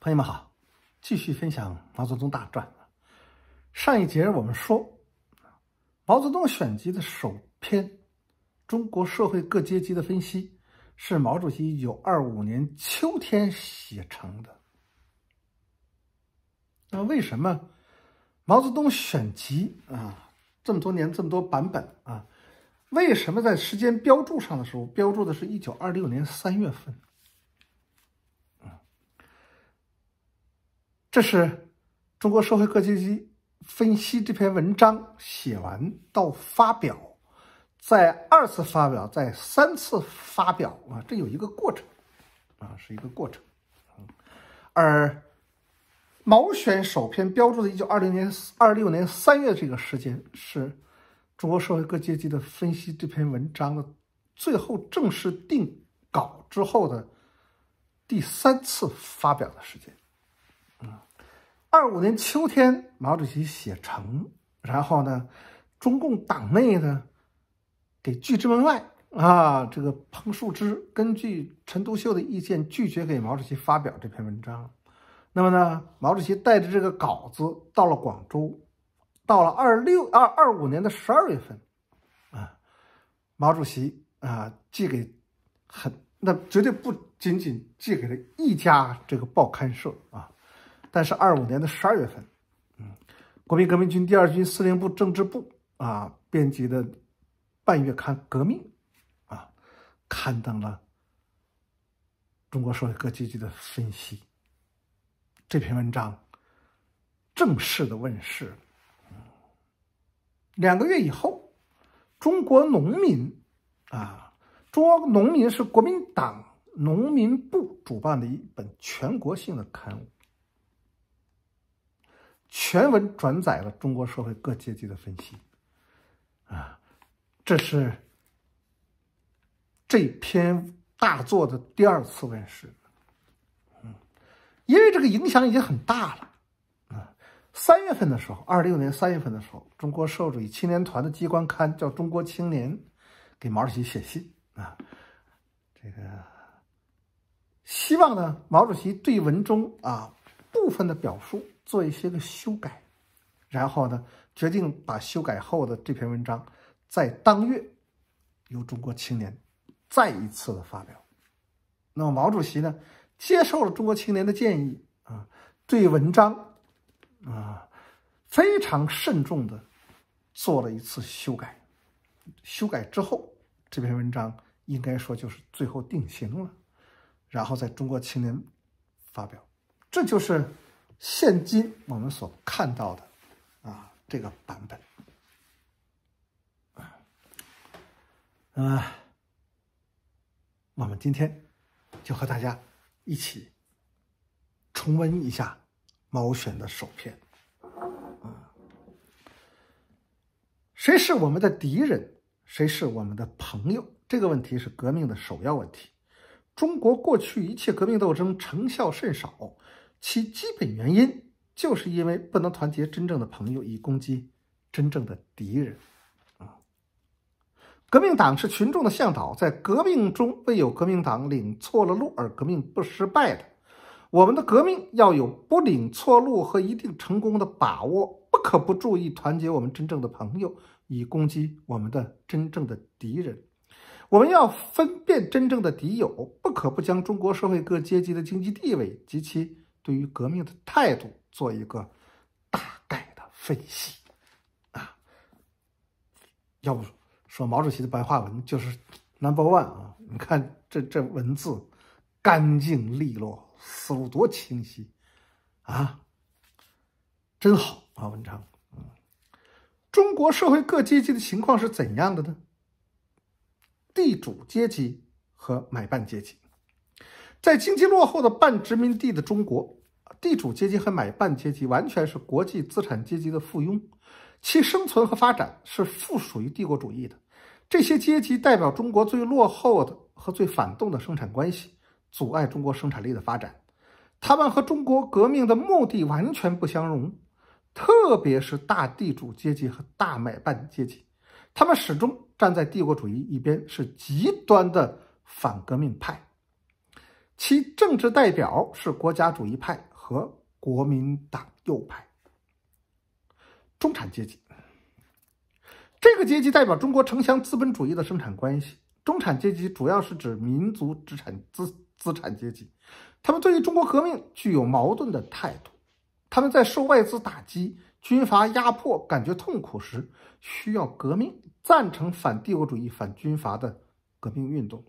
朋友们好，继续分享《毛泽东大传》。上一节我们说，毛泽东选集的首篇《中国社会各阶级的分析》是毛主席一九二五年秋天写成的。那为什么《毛泽东选集》啊，这么多年这么多版本啊，为什么在时间标注上的时候标注的是一九二六年三月份？这是《中国社会各阶级分析》这篇文章写完到发表，在二次发表，在三次发表啊，这有一个过程啊，是一个过程。而毛选首篇标注的一九二零年二六年三月这个时间，是中国社会各阶级的分析这篇文章的最后正式定稿之后的第三次发表的时间。二五年秋天，毛主席写成，然后呢，中共党内呢给拒之门外啊。这个彭树之根据陈独秀的意见，拒绝给毛主席发表这篇文章。那么呢，毛主席带着这个稿子到了广州，到了二六二二五年的十二月份，啊，毛主席啊寄给很那绝对不仅仅寄给了一家这个报刊社啊。但是，二五年的十二月份，嗯，国民革命军第二军司令部政治部啊编辑的半月刊《革命》啊，刊登了中国社会各阶级的分析。这篇文章正式的问世。两个月以后，中国农民啊，中国农民是国民党农民部主办的一本全国性的刊物。全文转载了中国社会各阶级的分析，啊，这是这篇大作的第二次问世，嗯，因为这个影响已经很大了，啊，三月份的时候，二六年三月份的时候，中国社会主义青年团的机关刊叫《中国青年》，给毛主席写信啊，这个希望呢，毛主席对文中啊部分的表述。做一些个修改，然后呢，决定把修改后的这篇文章在当月由《中国青年》再一次的发表。那么，毛主席呢接受了《中国青年》的建议啊，对文章啊非常慎重的做了一次修改。修改之后，这篇文章应该说就是最后定型了，然后在中国青年发表。这就是。现今我们所看到的，啊，这个版本，啊，我们今天就和大家一起重温一下毛选的首篇，啊，谁是我们的敌人，谁是我们的朋友，这个问题是革命的首要问题。中国过去一切革命斗争成效甚少。其基本原因，就是因为不能团结真正的朋友以攻击真正的敌人。啊，革命党是群众的向导，在革命中未有革命党领错了路而革命不失败的。我们的革命要有不领错路和一定成功的把握，不可不注意团结我们真正的朋友以攻击我们的真正的敌人。我们要分辨真正的敌友，不可不将中国社会各阶级的经济地位及其。对于革命的态度做一个大概的分析啊，要不说毛主席的白话文就是 number one 啊！你看这这文字干净利落，思路多清晰啊，真好啊，文章。嗯，中国社会各阶级的情况是怎样的呢？地主阶级和买办阶级，在经济落后的半殖民地的中国。地主阶级和买办阶级完全是国际资产阶级的附庸，其生存和发展是附属于帝国主义的。这些阶级代表中国最落后的和最反动的生产关系，阻碍中国生产力的发展。他们和中国革命的目的完全不相容，特别是大地主阶级和大买办阶级，他们始终站在帝国主义一边，是极端的反革命派。其政治代表是国家主义派。和国民党右派、中产阶级，这个阶级代表中国城乡资本主义的生产关系。中产阶级主要是指民族资产资资产阶级，他们对于中国革命具有矛盾的态度。他们在受外资打击、军阀压迫，感觉痛苦时，需要革命，赞成反帝国主义、反军阀的革命运动。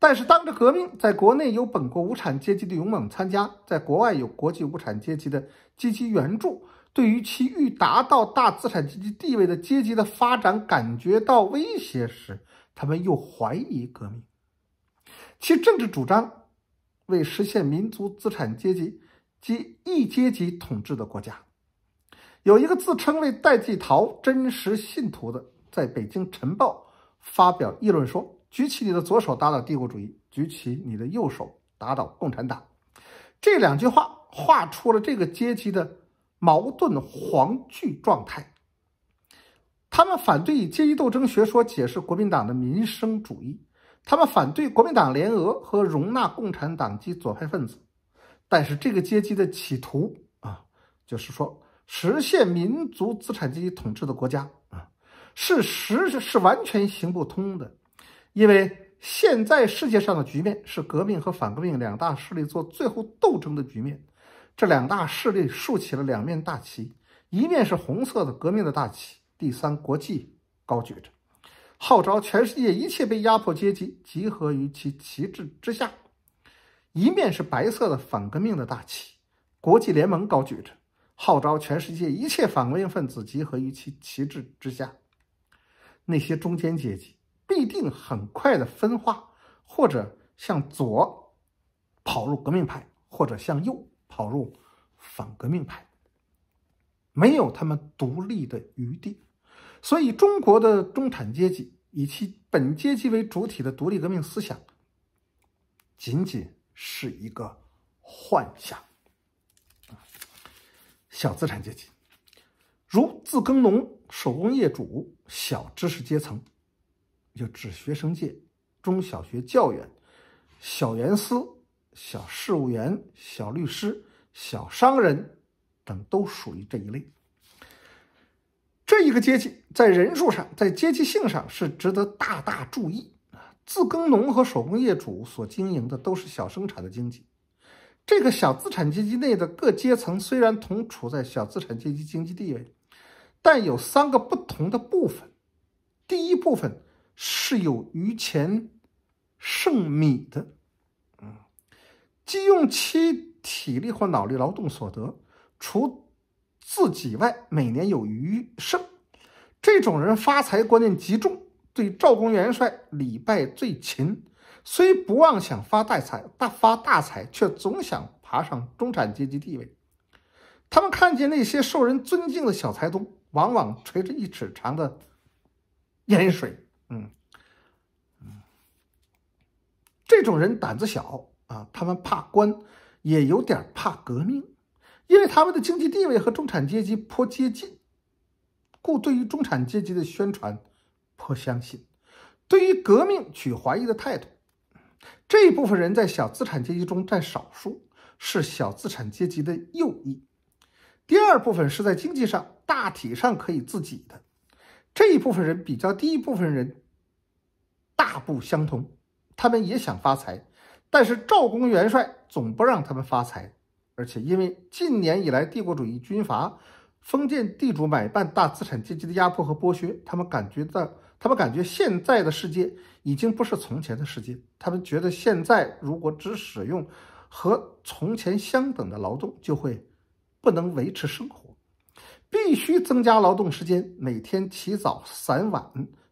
但是，当着革命在国内有本国无产阶级的勇猛参加，在国外有国际无产阶级的积极援助，对于其欲达到大资产阶级地位的阶级的发展感觉到威胁时，他们又怀疑革命。其政治主张为实现民族资产阶级及一阶级统治的国家，有一个自称为戴季陶真实信徒的，在《北京晨报》发表议论说。举起你的左手打倒帝国主义，举起你的右手打倒共产党。这两句话画出了这个阶级的矛盾黄巨状态。他们反对以阶级斗争学说解释国民党的民生主义，他们反对国民党联俄和容纳共产党及左派分子。但是，这个阶级的企图啊，就是说实现民族资产阶级统治的国家啊，事实是完全行不通的。因为现在世界上的局面是革命和反革命两大势力做最后斗争的局面，这两大势力竖起了两面大旗，一面是红色的革命的大旗，第三国际高举着，号召全世界一切被压迫阶级集合于其旗帜之下；一面是白色的反革命的大旗，国际联盟高举着，号召全世界一切反革命分子集合于其旗帜之下。那些中间阶级。必定很快的分化，或者向左跑入革命派，或者向右跑入反革命派，没有他们独立的余地。所以，中国的中产阶级以其本阶级为主体的独立革命思想，仅仅是一个幻想。小资产阶级，如自耕农、手工业主、小知识阶层。就指学生界、中小学教员、小员司、小事务员、小律师、小商人等都属于这一类。这一个阶级在人数上、在阶级性上是值得大大注意啊！自耕农和手工业主所经营的都是小生产的经济。这个小资产阶级内的各阶层虽然同处在小资产阶级经济地位，但有三个不同的部分。第一部分。是有余钱剩米的，嗯，即用其体力或脑力劳动所得，除自己外，每年有余剩。这种人发财观念极重，对赵公元帅礼拜最勤。虽不妄想发大财、大发大财，却总想爬上中产阶级地位。他们看见那些受人尊敬的小财东，往往垂着一尺长的盐水。嗯，嗯，这种人胆子小啊，他们怕官，也有点怕革命，因为他们的经济地位和中产阶级颇接近，故对于中产阶级的宣传颇相信，对于革命取怀疑的态度。这一部分人在小资产阶级中占少数，是小资产阶级的右翼。第二部分是在经济上大体上可以自给的。这一部分人比较低一部分人大不相同，他们也想发财，但是赵公元帅总不让他们发财，而且因为近年以来帝国主义、军阀、封建地主、买办大资产阶级的压迫和剥削，他们感觉到，他们感觉现在的世界已经不是从前的世界，他们觉得现在如果只使用和从前相等的劳动，就会不能维持生活。必须增加劳动时间，每天起早散晚，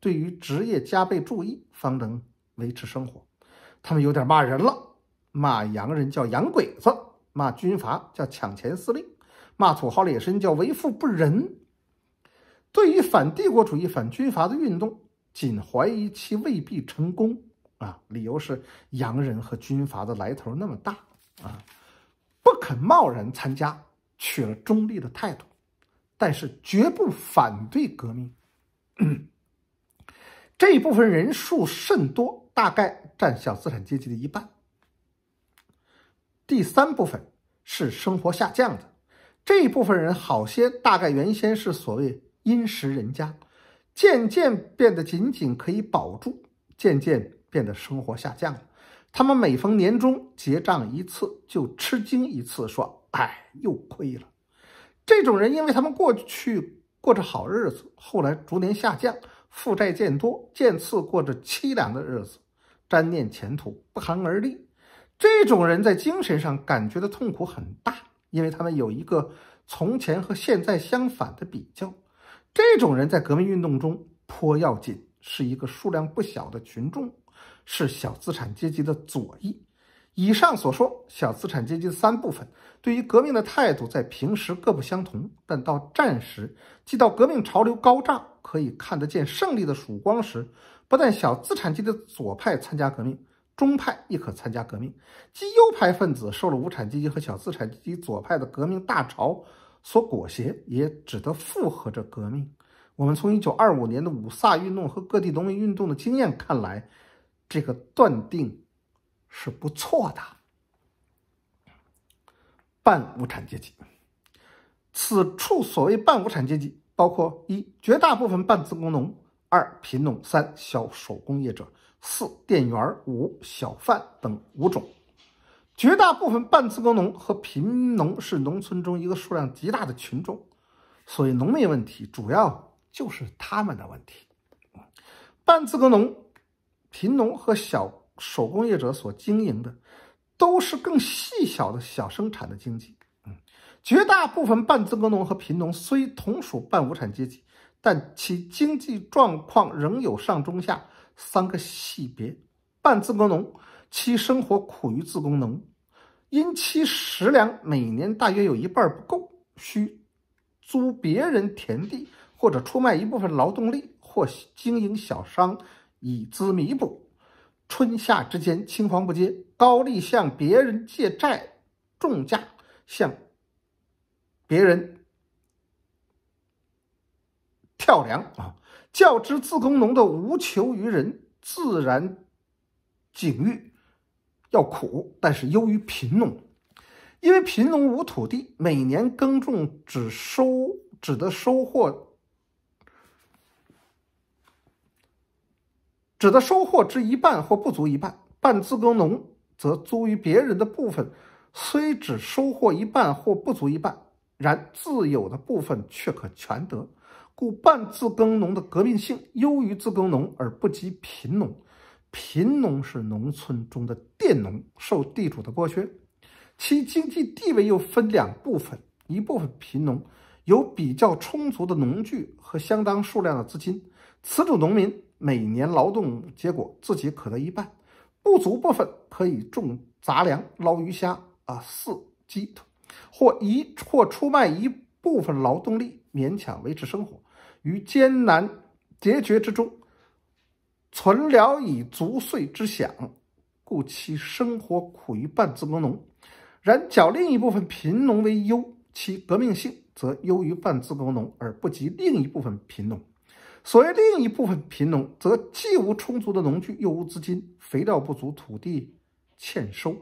对于职业加倍注意，方能维持生活。他们有点骂人了，骂洋人叫洋鬼子，骂军阀叫抢钱司令，骂土豪劣绅叫为富不仁。对于反帝国主义、反军阀的运动，仅怀疑其未必成功啊，理由是洋人和军阀的来头那么大啊，不肯贸然参加，取了中立的态度。但是绝不反对革命，这一部分人数甚多，大概占小资产阶级的一半。第三部分是生活下降的，这一部分人好些，大概原先是所谓殷实人家，渐渐变得仅仅可以保住，渐渐变得生活下降了。他们每逢年终结账一次，就吃惊一次，说：“哎，又亏了。”这种人，因为他们过去过着好日子，后来逐年下降，负债渐多，渐次过着凄凉的日子，瞻念前途，不寒而栗。这种人在精神上感觉的痛苦很大，因为他们有一个从前和现在相反的比较。这种人在革命运动中颇要紧，是一个数量不小的群众，是小资产阶级的左翼。以上所说，小资产阶级三部分对于革命的态度，在平时各不相同，但到战时，即到革命潮流高涨，可以看得见胜利的曙光时，不但小资产阶级的左派参加革命，中派亦可参加革命；即右派分子受了无产阶级和小资产阶级左派的革命大潮所裹挟，也只得附和着革命。我们从一九二五年的五卅运动和各地农民运动的经验看来，这个断定。是不错的，半无产阶级。此处所谓半无产阶级，包括一绝大部分半自耕农、二贫农、三小手工业者、四店员、五小贩等五种。绝大部分半自耕农和贫农是农村中一个数量极大的群众，所以农民问题主要就是他们的问题。半自耕农、贫农和小。手工业者所经营的都是更细小的小生产的经济。嗯，绝大部分半自耕农和贫农虽同属半无产阶级，但其经济状况仍有上中下三个系别。半自耕农其生活苦于自耕农，因其食粮每年大约有一半不够，需租别人田地，或者出卖一部分劳动力，或经营小商以资弥补。春夏之间，青黄不接，高利向别人借债，重价向别人跳梁啊！较之自耕农的无求于人，自然境遇要苦，但是优于贫农，因为贫农无土地，每年耕种只收，只得收获。只的收获之一半或不足一半，半自耕农则租于别人的部分，虽只收获一半或不足一半，然自有的部分却可全得。故半自耕农的革命性优于自耕农，而不及贫农。贫农是农村中的佃农，受地主的剥削，其经济地位又分两部分：一部分贫农有比较充足的农具和相当数量的资金，此种农民。每年劳动结果自己可得一半，不足部分可以种杂粮、捞鱼虾啊，饲鸡或一或出卖一部分劳动力，勉强维持生活，于艰难拮绝之中，存了以足岁之享，故其生活苦于半自耕农。然较另一部分贫农为优，其革命性则优于半自耕农，而不及另一部分贫农。所谓另一部分贫农，则既无充足的农具，又无资金，肥料不足，土地欠收，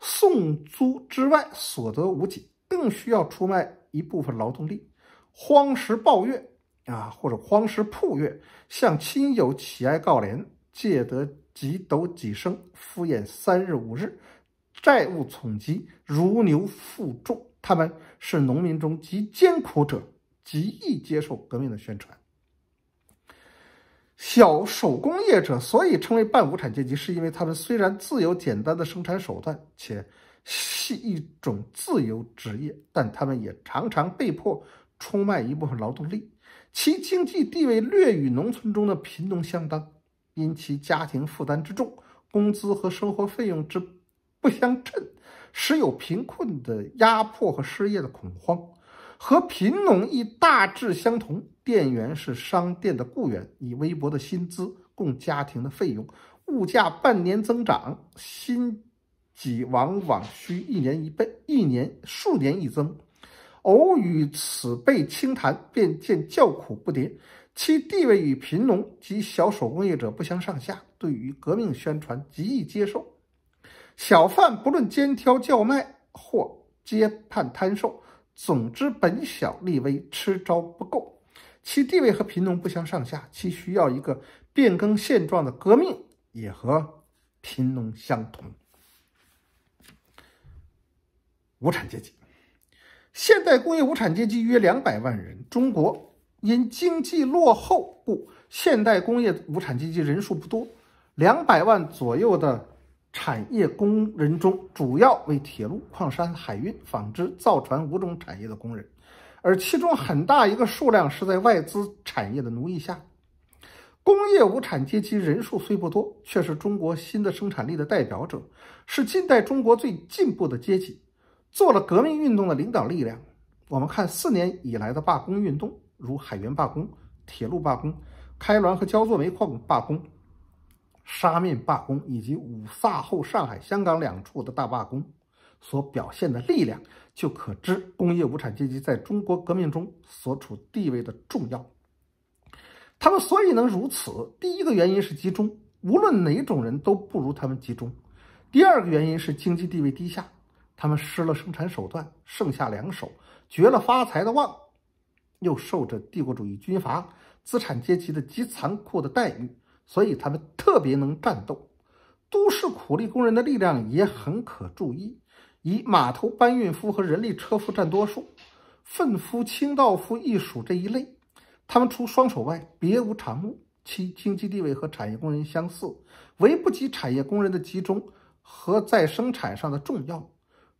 送租之外所得无几，更需要出卖一部分劳动力，荒食暴月啊，或者荒食铺月，向亲友乞哀告怜，借得几斗几升，敷衍三日五日，债务从集，如牛负重。他们是农民中极艰苦者，极易接受革命的宣传。小手工业者所以称为半无产阶级，是因为他们虽然自有简单的生产手段，且系一种自由职业，但他们也常常被迫出卖一部分劳动力，其经济地位略与农村中的贫农相当。因其家庭负担之重，工资和生活费用之不相称，时有贫困的压迫和失业的恐慌。和贫农亦大致相同，店员是商店的雇员，以微薄的薪资供家庭的费用。物价半年增长，薪几往往需一年一倍，一年数年一增。偶与此辈轻谈，便见叫苦不迭。其地位与贫农及小手工业者不相上下，对于革命宣传极易接受。小贩不论肩挑叫卖或街畔摊售。总之，本小利微，吃招不够，其地位和贫农不相上下，其需要一个变更现状的革命，也和贫农相同。无产阶级，现代工业无产阶级约两百万人，中国因经济落后，故现代工业无产阶级人数不多，两百万左右的。产业工人中主要为铁路、矿山、海运、纺织、造船五种产业的工人，而其中很大一个数量是在外资产业的奴役下。工业无产阶级人数虽不多，却是中国新的生产力的代表者，是近代中国最进步的阶级，做了革命运动的领导力量。我们看四年以来的罢工运动，如海员罢工、铁路罢工、开滦和焦作煤矿罢工。杀面罢工以及五卅后上海、香港两处的大罢工所表现的力量，就可知工业无产阶级在中国革命中所处地位的重要。他们所以能如此，第一个原因是集中，无论哪种人都不如他们集中；第二个原因是经济地位低下，他们失了生产手段，剩下两手，绝了发财的望，又受着帝国主义、军阀、资产阶级的极残酷的待遇。所以他们特别能战斗。都市苦力工人的力量也很可注意，以码头搬运夫和人力车夫占多数，粪夫、清道夫亦属这一类。他们除双手外，别无长物，其经济地位和产业工人相似，唯不及产业工人的集中和在生产上的重要。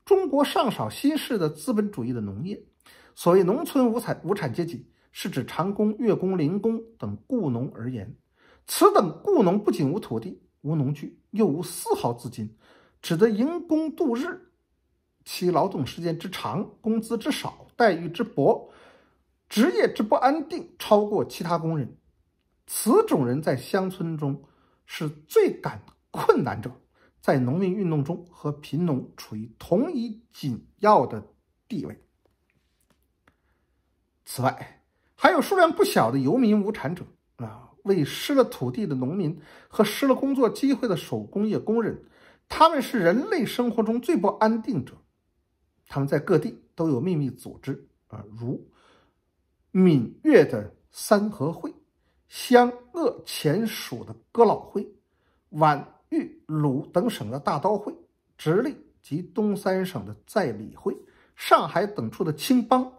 中国尚少新式的资本主义的农业。所谓农村无产无产阶级，是指长工、月工、零工等雇农而言。此等雇农不仅无土地、无农具，又无丝毫资金，只得营工度日。其劳动时间之长、工资之少、待遇之薄、职业之不安定，超过其他工人。此种人在乡村中是最感困难者，在农民运动中和贫农处于同一紧要的地位。此外，还有数量不小的游民无产者啊。为失了土地的农民和失了工作机会的手工业工人，他们是人类生活中最不安定者。他们在各地都有秘密组织啊，如闽粤的三合会、湘鄂黔蜀的哥老会、皖豫鲁等省的大刀会、直隶及东三省的在理会、上海等处的青帮，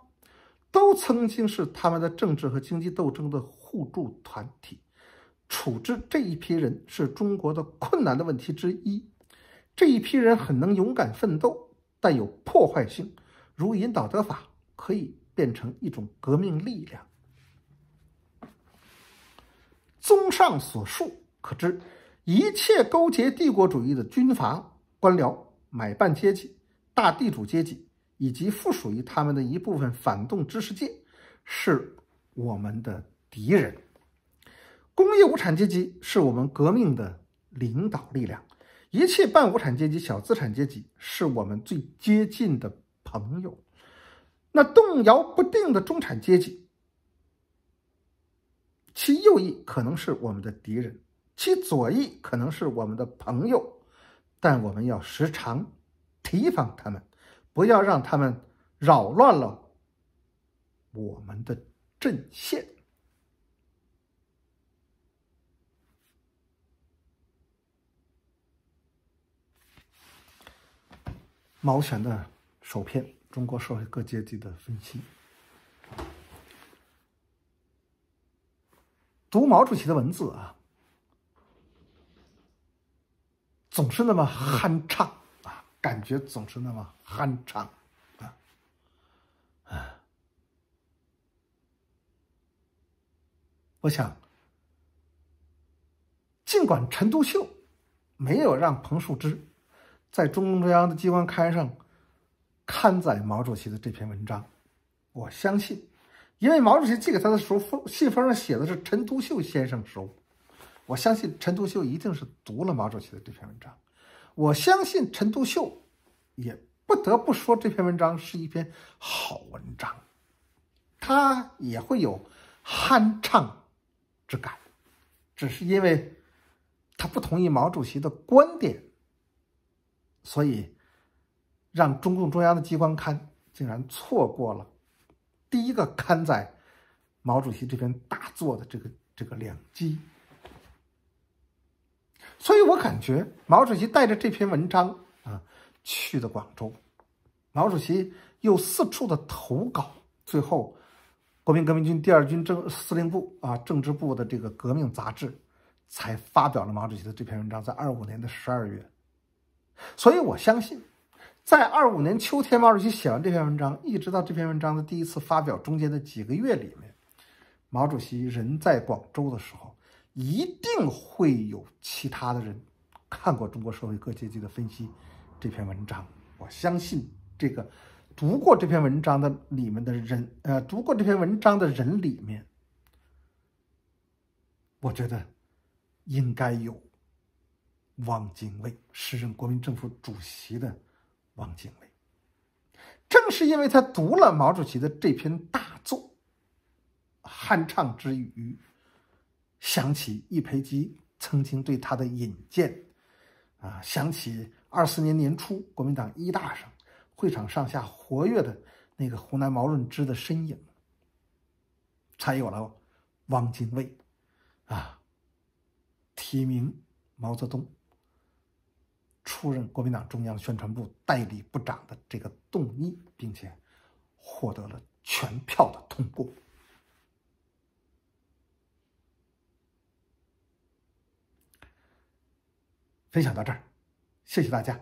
都曾经是他们的政治和经济斗争的。互助团体处置这一批人是中国的困难的问题之一。这一批人很能勇敢奋斗，但有破坏性。如引导得法，可以变成一种革命力量。综上所述，可知一切勾结帝国主义的军阀、官僚、买办阶级、大地主阶级以及附属于他们的一部分反动知识界，是我们的。敌人，工业无产阶级是我们革命的领导力量，一切半无产阶级、小资产阶级是我们最接近的朋友。那动摇不定的中产阶级，其右翼可能是我们的敌人，其左翼可能是我们的朋友，但我们要时常提防他们，不要让他们扰乱了我们的阵线。毛选的首篇《中国社会各阶级的分析》，读毛主席的文字啊，总是那么酣畅啊，感觉总是那么酣畅啊。啊，我想，尽管陈独秀没有让彭树之在中共中央的机关刊上刊载毛主席的这篇文章，我相信，因为毛主席寄给他的时候，封信封上写的是陈独秀先生之物，我相信陈独秀一定是读了毛主席的这篇文章，我相信陈独秀也不得不说这篇文章是一篇好文章，他也会有酣畅之感，只是因为他不同意毛主席的观点。所以，让中共中央的机关刊竟然错过了第一个刊载毛主席这篇大作的这个这个良机。所以我感觉毛主席带着这篇文章啊去的广州，毛主席又四处的投稿，最后，国民革命军第二军政司令部啊政治部的这个革命杂志才发表了毛主席的这篇文章，在二五年的十二月。所以我相信，在二五年秋天，毛主席写完这篇文章，一直到这篇文章的第一次发表中间的几个月里面，毛主席人在广州的时候，一定会有其他的人看过《中国社会各阶级的分析》这篇文章。我相信，这个读过这篇文章的里面的人，呃，读过这篇文章的人里面，我觉得应该有。汪精卫，时任国民政府主席的汪精卫，正是因为他读了毛主席的这篇大作《酣畅之余》，想起易培基曾经对他的引荐，啊，想起二四年年初国民党一大上会场上下活跃的那个湖南毛润之的身影，才有了汪精卫，啊，提名毛泽东。出任国民党中央宣传部代理部长的这个动议，并且获得了全票的通过。分享到这儿，谢谢大家。